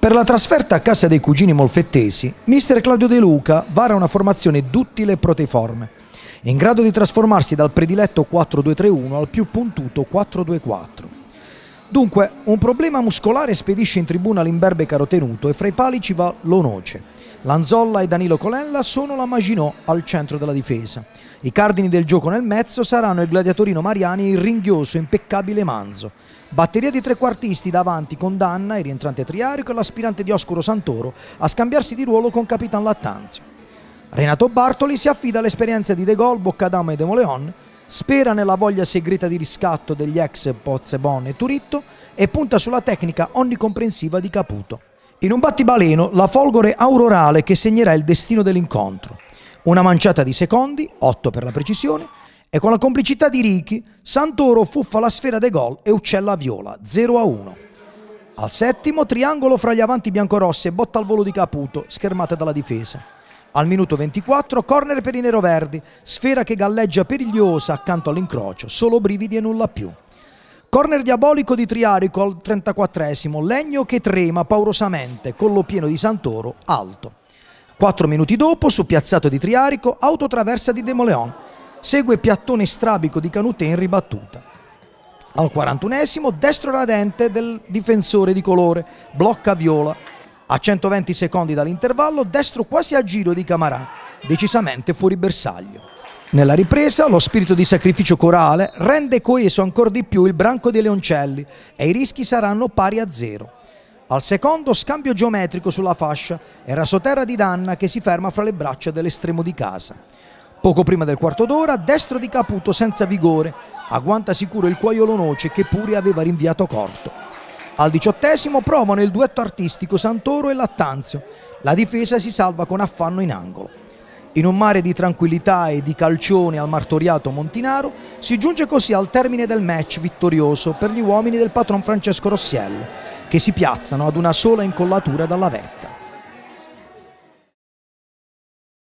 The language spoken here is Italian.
Per la trasferta a casa dei cugini molfettesi, mister Claudio De Luca vara una formazione duttile e proteiforme, in grado di trasformarsi dal prediletto 4-2-3-1 al più puntuto 4-2-4. Dunque, un problema muscolare spedisce in tribuna l'imberbe carotenuto e fra i pali ci va l'onoce, Lanzolla e Danilo Colella sono la Maginot al centro della difesa. I cardini del gioco nel mezzo saranno il gladiatorino Mariani e il ringhioso impeccabile Manzo. Batteria di trequartisti davanti con Danna, il rientrante Triarico e l'aspirante di Oscuro Santoro a scambiarsi di ruolo con Capitan Lattanzio. Renato Bartoli si affida all'esperienza di De Gol, Boccadama e De Moleon, spera nella voglia segreta di riscatto degli ex Pozzebon e Turitto e punta sulla tecnica onnicomprensiva di Caputo. In un battibaleno la folgore aurorale che segnerà il destino dell'incontro. Una manciata di secondi, 8 per la precisione, e con la complicità di Ricky, Santoro fuffa la sfera dei gol e uccella a Viola, 0 a 1. Al settimo, triangolo fra gli avanti biancorossi e botta al volo di Caputo, schermata dalla difesa. Al minuto 24, corner per i neroverdi, sfera che galleggia perigliosa accanto all'incrocio, solo brividi e nulla più. Corner diabolico di Triarico al 34esimo, Legno che trema paurosamente, collo pieno di Santoro, alto. Quattro minuti dopo, su piazzato di Triarico, autotraversa di Demoleon. Segue piattone strabico di Canutè in ribattuta. Al 41esimo, destro radente del difensore di colore, blocca Viola. A 120 secondi dall'intervallo, destro quasi a giro di Camarà, decisamente fuori bersaglio. Nella ripresa lo spirito di sacrificio corale rende coeso ancora di più il branco dei leoncelli e i rischi saranno pari a zero. Al secondo scambio geometrico sulla fascia era Soterra di Danna che si ferma fra le braccia dell'estremo di casa. Poco prima del quarto d'ora, destro di Caputo senza vigore, agguanta sicuro il cuoiolo noce che pure aveva rinviato corto. Al diciottesimo provano il duetto artistico Santoro e Lattanzio. La difesa si salva con affanno in angolo. In un mare di tranquillità e di calcioni al martoriato Montinaro si giunge così al termine del match vittorioso per gli uomini del patron Francesco Rossiello, che si piazzano ad una sola incollatura dalla vetta.